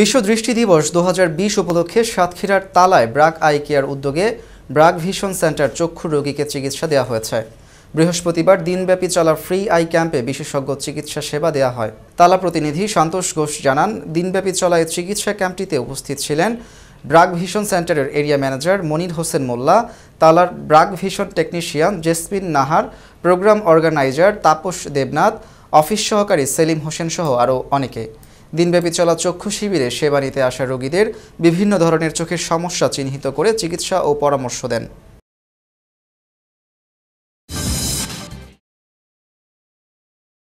বিশ্ব দৃষ্টি দিবস দু উপলক্ষে সাতক্ষীরার তালায় ব্রাক আই কেয়ার উদ্যোগে ব্রাক ভিশন সেন্টার চক্ষু রোগীকে চিকিৎসা দেওয়া হয়েছে বৃহস্পতিবার দিনব্যাপী চলা ফ্রি আই ক্যাম্পে বিশেষজ্ঞ চিকিৎসা সেবা দেওয়া হয় তালা প্রতিনিধি সন্তোষ ঘোষ জানান দিনব্যাপী চলা এই চিকিৎসা ক্যাম্পটিতে উপস্থিত ছিলেন ব্রাক ভিশন সেন্টারের এরিয়া ম্যানেজার মনির হোসেন মোল্লা তালার BRAC vision technician Jasmin Nahar program organizer Tapas Debnath office সহকারী সেলিম হোসেন সহ আরও অনেকে দিনব্যাপী চলা চক্ষু শিবিরে সেবা নিতে আসা রোগীদের বিভিন্ন ধরনের চোখের সমস্যা চিহ্নিত করে চিকিৎসা ও পরামর্শ দেন